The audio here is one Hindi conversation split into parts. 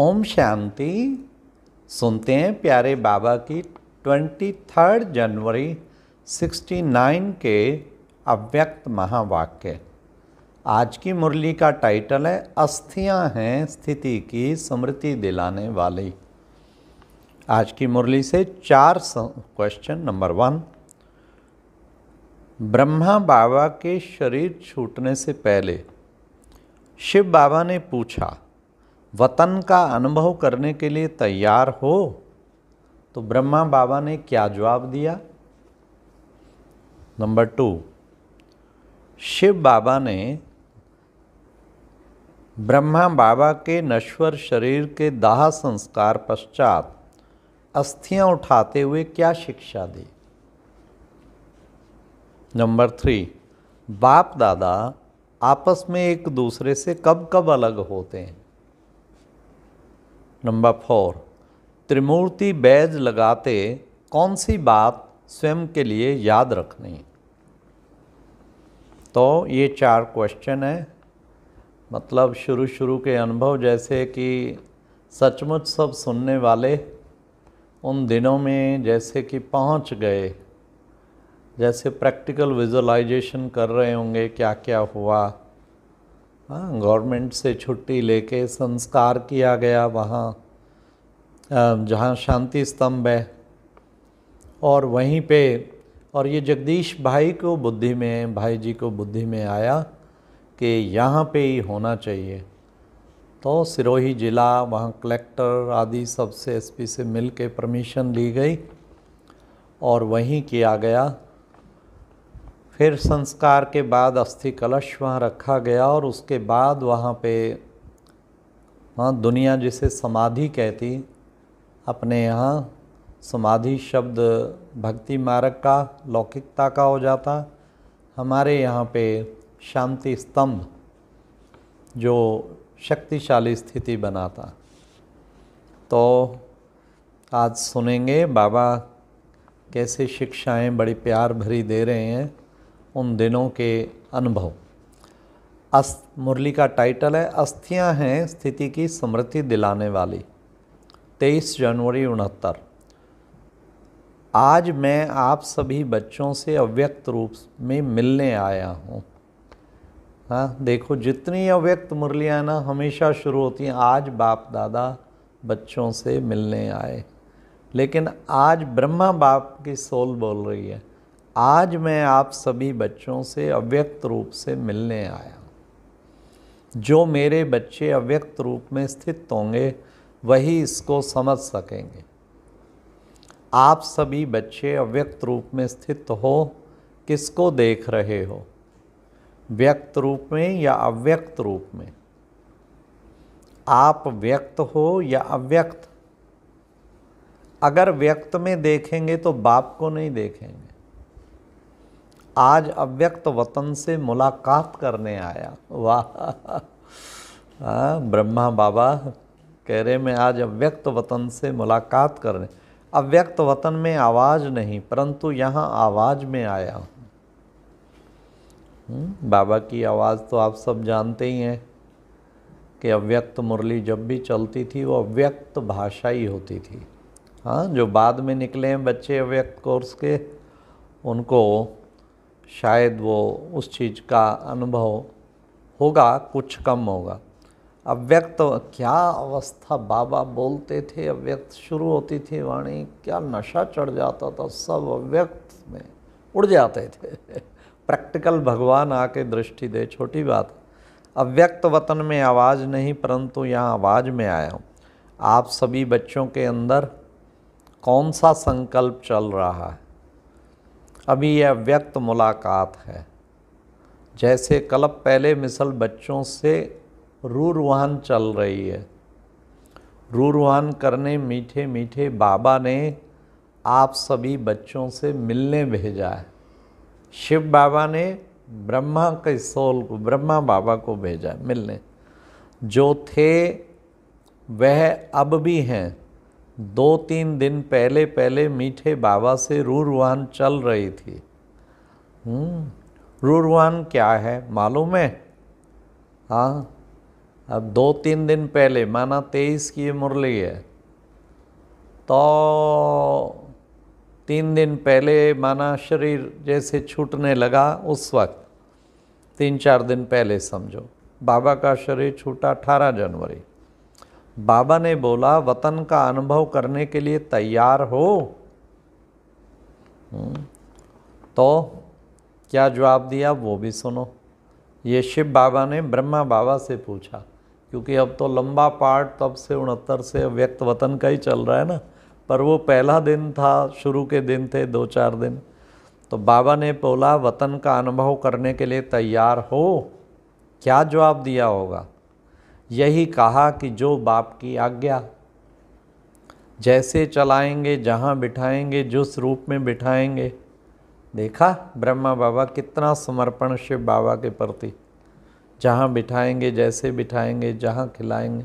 ओम शांति सुनते हैं प्यारे बाबा की ट्वेंटी थर्ड जनवरी सिक्सटी नाइन के अव्यक्त महावाक्य आज की मुरली का टाइटल है अस्थियां हैं स्थिति की स्मृति दिलाने वाली आज की मुरली से चार question number one Brahma Baba के शरीर छूटने से पहले शिव बाबा ने पूछा वतन का अनुभव करने के लिए तैयार हो तो ब्रह्मा बाबा ने क्या जवाब दिया नंबर टू शिव बाबा ने ब्रह्मा बाबा के नश्वर शरीर के दाह संस्कार पश्चात अस्थियां उठाते हुए क्या शिक्षा दी नंबर थ्री बाप दादा आपस में एक दूसरे से कब कब अलग होते हैं नंबर फोर त्रिमूर्ति बैज लगाते कौन सी बात स्वयं के लिए याद रखनी तो ये चार क्वेश्चन है मतलब शुरू शुरू के अनुभव जैसे कि सचमुच सब सुनने वाले उन दिनों में जैसे कि पहुंच गए जैसे प्रैक्टिकल विजुअलाइजेशन कर रहे होंगे क्या क्या हुआ हाँ गवर्नमेंट से छुट्टी लेके संस्कार किया गया वहाँ जहाँ शांति स्तंभ है और वहीं पे और ये जगदीश भाई को बुद्धि में भाई जी को बुद्धि में आया कि यहाँ पे ही होना चाहिए तो सिरोही ज़िला वहाँ कलेक्टर आदि सबसे एसपी से मिल के परमिशन ली गई और वहीं किया गया फिर संस्कार के बाद अस्थि कलश वहाँ रखा गया और उसके बाद वहाँ पे वहाँ दुनिया जिसे समाधि कहती अपने यहाँ समाधि शब्द भक्ति मार्ग का लौकिकता का हो जाता हमारे यहाँ पे शांति स्तंभ जो शक्तिशाली स्थिति बनाता तो आज सुनेंगे बाबा कैसे शिक्षाएं बड़ी प्यार भरी दे रहे हैं उन दिनों के अनुभव अस्थ मुरली का टाइटल है अस्थियां हैं स्थिति की समृद्धि दिलाने वाली 23 जनवरी उनहत्तर आज मैं आप सभी बच्चों से अव्यक्त रूप में मिलने आया हूँ हाँ देखो जितनी अव्यक्त मुरलियाँ ना हमेशा शुरू होती हैं आज बाप दादा बच्चों से मिलने आए लेकिन आज ब्रह्मा बाप की सोल बोल रही है आज मैं आप सभी बच्चों से अव्यक्त रूप से मिलने आया जो मेरे बच्चे अव्यक्त रूप में स्थित होंगे वही इसको समझ सकेंगे आप सभी बच्चे अव्यक्त रूप में स्थित हो किसको देख रहे हो व्यक्त रूप में या अव्यक्त रूप में आप व्यक्त हो या अव्यक्त अगर व्यक्त में देखेंगे तो बाप को नहीं देखेंगे आज अव्यक्त वतन से मुलाकात करने आया वाह हाँ, ब्रह्मा बाबा कह रहे मैं आज अव्यक्त वतन से मुलाकात करने अव्यक्त वतन में आवाज़ नहीं परंतु यहाँ आवाज़ में आया हूँ हम्म, बाबा की आवाज़ तो आप सब जानते ही हैं कि अव्यक्त मुरली जब भी चलती थी वो अव्यक्त भाषा ही होती थी हाँ जो बाद में निकले हैं बच्चे अव्यक्त कोर्स के उनको शायद वो उस चीज़ का अनुभव होगा कुछ कम होगा अव्यक्त क्या अवस्था बाबा बोलते थे अव्यक्त शुरू होती थी वाणी क्या नशा चढ़ जाता था सब अव्यक्त में उड़ जाते थे प्रैक्टिकल भगवान आके दृष्टि दे छोटी बात अव्यक्त वतन में आवाज़ नहीं परंतु यहाँ आवाज़ में आया हूँ आप सभी बच्चों के अंदर कौन सा संकल्प चल रहा है अभी यह व्यक्त मुलाकात है जैसे कलप पहले मिसल बच्चों से रूरवाहन चल रही है रूरवाहन करने मीठे मीठे बाबा ने आप सभी बच्चों से मिलने भेजा है शिव बाबा ने ब्रह्मा के सोल को ब्रह्मा बाबा को भेजा मिलने जो थे वह अब भी हैं दो तीन दिन पहले पहले मीठे बाबा से रूरवान चल रही थी हम्म, रूरवान क्या है मालूम है हाँ अब दो तीन दिन पहले माना तेईस की मुरली है तो तीन दिन पहले माना शरीर जैसे छूटने लगा उस वक्त तीन चार दिन पहले समझो बाबा का शरीर छूटा अठारह जनवरी बाबा ने बोला वतन का अनुभव करने के लिए तैयार हो हम्म। तो क्या जवाब दिया वो भी सुनो ये शिव बाबा ने ब्रह्मा बाबा से पूछा क्योंकि अब तो लंबा पार्ट तब से उनहत्तर से व्यक्त वतन का ही चल रहा है ना पर वो पहला दिन था शुरू के दिन थे दो चार दिन तो बाबा ने बोला वतन का अनुभव करने के लिए तैयार हो क्या जवाब दिया होगा यही कहा कि जो बाप की आज्ञा जैसे चलाएंगे जहाँ बिठाएंगे जिस रूप में बिठाएंगे देखा ब्रह्मा बाबा कितना समर्पण शिव बाबा के प्रति जहाँ बिठाएंगे जैसे बिठाएंगे जहाँ खिलाएंगे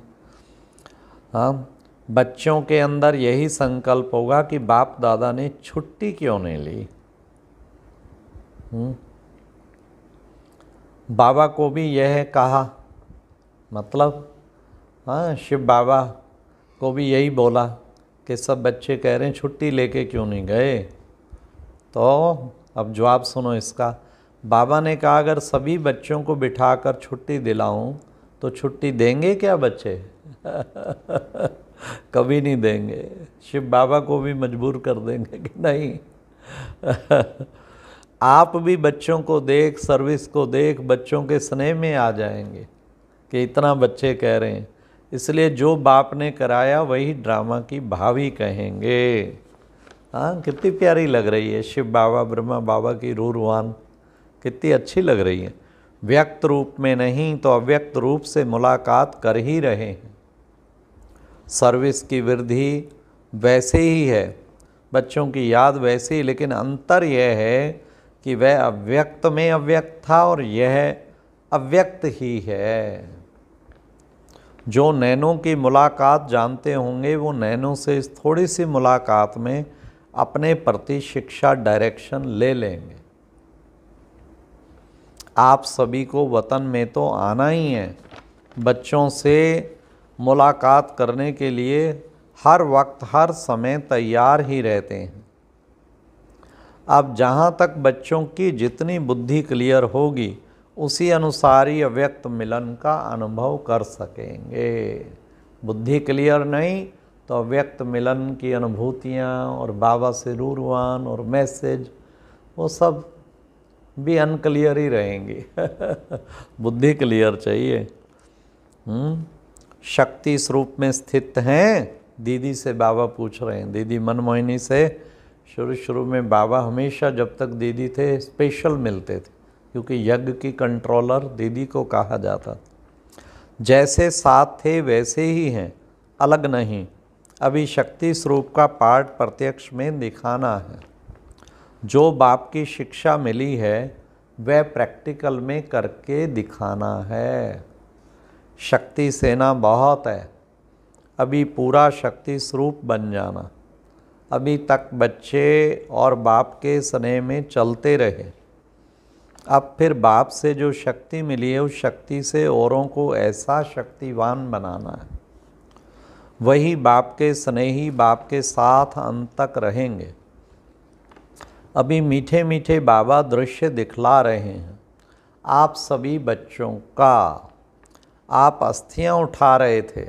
हाँ बच्चों के अंदर यही संकल्प होगा कि बाप दादा ने छुट्टी क्यों नहीं ली हम्म। बाबा को भी यह कहा मतलब हाँ शिव बाबा को भी यही बोला कि सब बच्चे कह रहे हैं छुट्टी लेके क्यों नहीं गए तो अब जवाब सुनो इसका बाबा ने कहा अगर सभी बच्चों को बिठा कर छुट्टी दिलाऊं तो छुट्टी देंगे क्या बच्चे कभी नहीं देंगे शिव बाबा को भी मजबूर कर देंगे कि नहीं आप भी बच्चों को देख सर्विस को देख बच्चों के स्नेह में आ जाएंगे कि इतना बच्चे कह रहे हैं इसलिए जो बाप ने कराया वही ड्रामा की भावी कहेंगे हाँ कितनी प्यारी लग रही है शिव बाबा ब्रह्मा बाबा की रू कितनी अच्छी लग रही है व्यक्त रूप में नहीं तो अव्यक्त रूप से मुलाकात कर ही रहे हैं सर्विस की वृद्धि वैसे ही है बच्चों की याद वैसे ही लेकिन अंतर यह है कि वह अव्यक्त में अव्यक्त था और यह अव्यक्त ही है जो नैनों की मुलाकात जानते होंगे वो नैनों से इस थोड़ी सी मुलाकात में अपने प्रति शिक्षा डायरेक्शन ले लेंगे आप सभी को वतन में तो आना ही है बच्चों से मुलाकात करने के लिए हर वक्त हर समय तैयार ही रहते हैं अब जहाँ तक बच्चों की जितनी बुद्धि क्लियर होगी उसी अनुसार ही अव्यक्त मिलन का अनुभव कर सकेंगे बुद्धि क्लियर नहीं तो अव्यक्त मिलन की अनुभूतियाँ और बाबा से रूरवान और मैसेज वो सब भी अनक्लियर ही रहेंगी बुद्धि क्लियर चाहिए हम्म, शक्ति इस रूप में स्थित हैं दीदी से बाबा पूछ रहे हैं दीदी मनमोहिनी से शुरू शुरू में बाबा हमेशा जब तक दीदी थे स्पेशल मिलते थे क्योंकि यज्ञ की कंट्रोलर दीदी को कहा जाता जैसे साथ थे वैसे ही हैं अलग नहीं अभी शक्ति स्वरूप का पाठ प्रत्यक्ष में दिखाना है जो बाप की शिक्षा मिली है वह प्रैक्टिकल में करके दिखाना है शक्ति सेना बहुत है अभी पूरा शक्ति स्वरूप बन जाना अभी तक बच्चे और बाप के स्नेह में चलते रहे अब फिर बाप से जो शक्ति मिली है उस शक्ति से औरों को ऐसा शक्तिवान बनाना है वही बाप के स्नेही बाप के साथ अंत तक रहेंगे अभी मीठे मीठे बाबा दृश्य दिखला रहे हैं आप सभी बच्चों का आप अस्थियां उठा रहे थे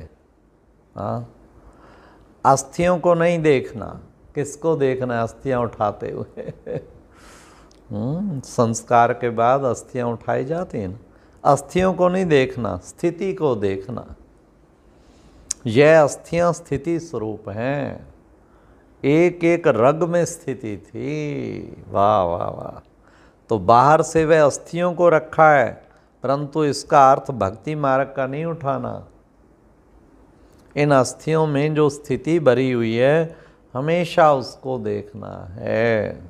हाँ अस्थियों को नहीं देखना किसको देखना अस्थियां उठाते हुए हम्म, संस्कार के बाद अस्थियाँ उठाई जाती हैं ना अस्थियों को नहीं देखना स्थिति को देखना यह अस्थियाँ स्थिति स्वरूप हैं एक एक रग में स्थिति थी वाह वाह वाह तो बाहर से वह अस्थियों को रखा है परंतु इसका अर्थ भक्ति मार्ग का नहीं उठाना इन अस्थियों में जो स्थिति भरी हुई है हमेशा उसको देखना है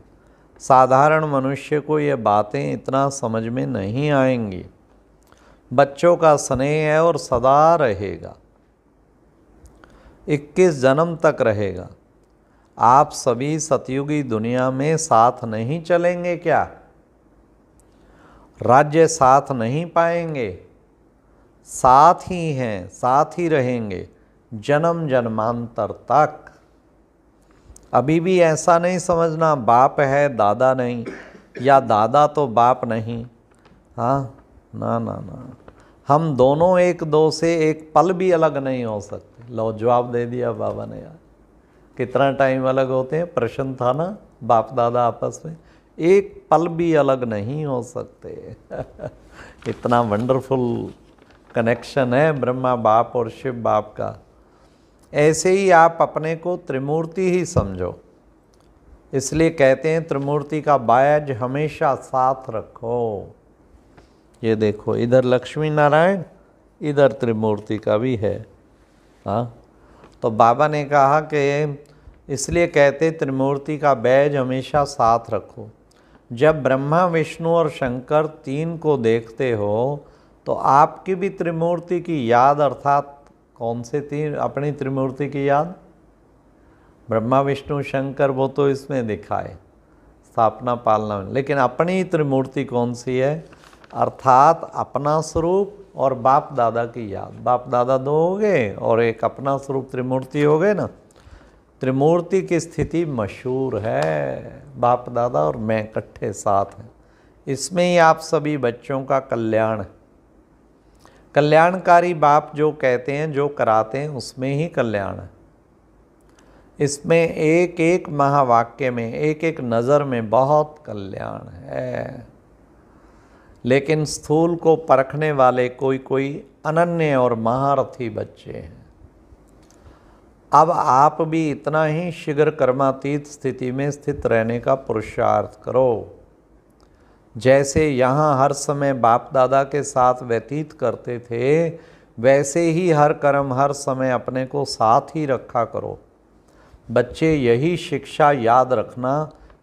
साधारण मनुष्य को ये बातें इतना समझ में नहीं आएंगी बच्चों का स्नेह है और सदा रहेगा 21 जन्म तक रहेगा आप सभी सतयुगी दुनिया में साथ नहीं चलेंगे क्या राज्य साथ नहीं पाएंगे साथ ही हैं साथ ही रहेंगे जन्म जन्मांतर तक अभी भी ऐसा नहीं समझना बाप है दादा नहीं या दादा तो बाप नहीं हाँ ना ना ना हम दोनों एक दो से एक पल भी अलग नहीं हो सकते लो जवाब दे दिया बाबा ने यार कितना टाइम अलग होते हैं प्रश्न था ना बाप दादा आपस में एक पल भी अलग नहीं हो सकते इतना वंडरफुल कनेक्शन है ब्रह्मा बाप और शिव बाप का ऐसे ही आप अपने को त्रिमूर्ति ही समझो इसलिए कहते हैं त्रिमूर्ति का बायज हमेशा साथ रखो ये देखो इधर लक्ष्मी नारायण इधर त्रिमूर्ति का भी है हाँ तो बाबा ने कहा कि इसलिए कहते त्रिमूर्ति का बैज हमेशा साथ रखो जब ब्रह्मा विष्णु और शंकर तीन को देखते हो तो आपकी भी त्रिमूर्ति की याद अर्थात कौन से तीन अपनी त्रिमूर्ति की याद ब्रह्मा विष्णु शंकर वो तो इसमें दिखा है स्थापना पालना लेकिन अपनी त्रिमूर्ति कौन सी है अर्थात अपना स्वरूप और बाप दादा की याद बाप दादा दो हो गए और एक अपना स्वरूप त्रिमूर्ति हो गए ना त्रिमूर्ति की स्थिति मशहूर है बाप दादा और मैं इकट्ठे साथ हैं इसमें ही आप सभी बच्चों का कल्याण है कल्याणकारी बाप जो कहते हैं जो कराते हैं उसमें ही कल्याण है इसमें एक एक महावाक्य में एक एक नज़र में बहुत कल्याण है लेकिन स्थूल को परखने वाले कोई कोई अनन्य और महारथी बच्चे हैं अब आप भी इतना ही शीघ्र कर्मातीत स्थिति में स्थित रहने का पुरुषार्थ करो जैसे यहाँ हर समय बाप दादा के साथ व्यतीत करते थे वैसे ही हर कर्म हर समय अपने को साथ ही रखा करो बच्चे यही शिक्षा याद रखना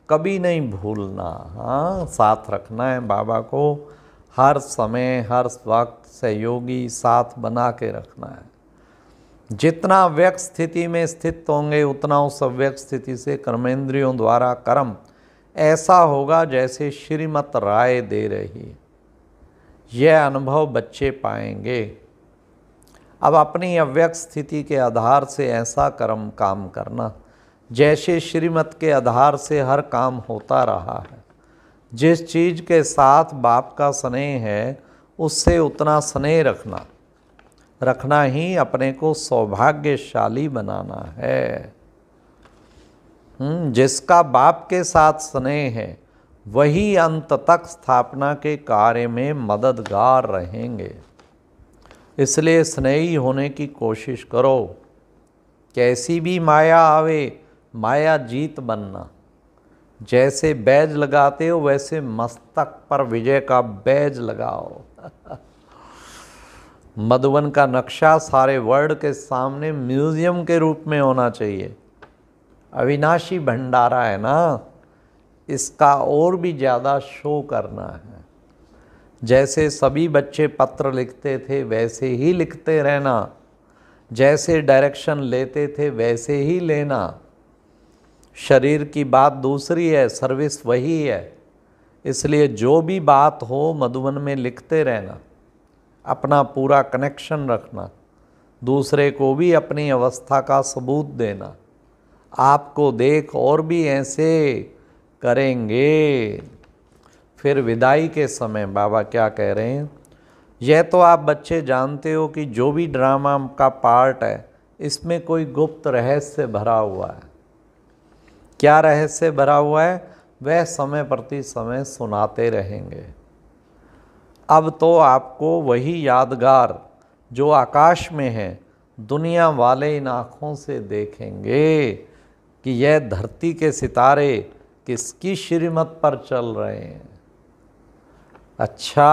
कभी नहीं भूलना हाँ साथ रखना है बाबा को हर समय हर वक्त सहयोगी साथ बना के रखना है जितना व्यक्त स्थिति में स्थित होंगे उतना उस अव्यक्त स्थिति से कर्मेंद्रियों द्वारा कर्म ऐसा होगा जैसे श्रीमत राय दे रही यह अनुभव बच्चे पाएंगे अब अपनी अव्यक्त स्थिति के आधार से ऐसा कर्म काम करना जैसे श्रीमत के आधार से हर काम होता रहा है जिस चीज़ के साथ बाप का स्नेह है उससे उतना स्नेह रखना रखना ही अपने को सौभाग्यशाली बनाना है हम्म, जिसका बाप के साथ स्नेह है वही अंत तक स्थापना के कार्य में मददगार रहेंगे इसलिए स्नेही होने की कोशिश करो कैसी भी माया आवे माया जीत बनना जैसे बैज लगाते हो वैसे मस्तक पर विजय का बैज लगाओ मधुबन का नक्शा सारे वर्ल्ड के सामने म्यूजियम के रूप में होना चाहिए अविनाशी भंडारा है ना इसका और भी ज़्यादा शो करना है जैसे सभी बच्चे पत्र लिखते थे वैसे ही लिखते रहना जैसे डायरेक्शन लेते थे वैसे ही लेना शरीर की बात दूसरी है सर्विस वही है इसलिए जो भी बात हो मधुबन में लिखते रहना अपना पूरा कनेक्शन रखना दूसरे को भी अपनी अवस्था का सबूत देना आपको देख और भी ऐसे करेंगे फिर विदाई के समय बाबा क्या कह रहे हैं यह तो आप बच्चे जानते हो कि जो भी ड्रामा का पार्ट है इसमें कोई गुप्त रहस्य भरा हुआ है क्या रहस्य भरा हुआ है वह समय प्रति समय सुनाते रहेंगे अब तो आपको वही यादगार जो आकाश में है दुनिया वाले इन आँखों से देखेंगे कि यह धरती के सितारे किसकी श्रीमत पर चल रहे हैं अच्छा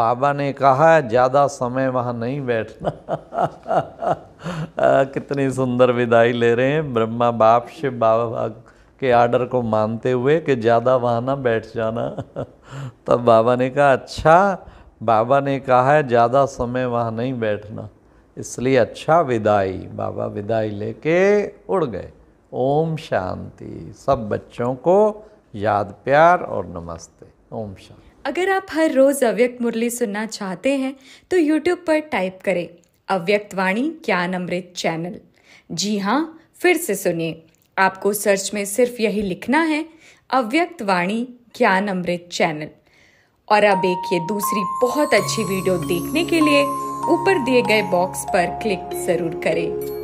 बाबा ने कहा ज़्यादा समय वहाँ नहीं बैठना आ, कितनी सुंदर विदाई ले रहे हैं ब्रह्मा बाप शिव बाबा के आर्डर को मानते हुए कि ज़्यादा वहाँ ना बैठ जाना तब बाबा ने कहा अच्छा बाबा ने कहा है ज़्यादा समय वहाँ नहीं बैठना इसलिए अच्छा विदाई बाबा विदाई लेके उड़ गए ओम शांति सब बच्चों को याद प्यार और नमस्ते ओम शांति अगर आप हर रोज अव्यक्त मुरली सुनना चाहते हैं तो YouTube पर टाइप करें अव्यक्त वाणी ज्ञान अमृत चैनल जी हाँ फिर से सुनिए आपको सर्च में सिर्फ यही लिखना है अव्यक्त वाणी ज्ञान अमृत चैनल और अब एक ये दूसरी बहुत अच्छी वीडियो देखने के लिए ऊपर दिए गए बॉक्स पर क्लिक जरूर करें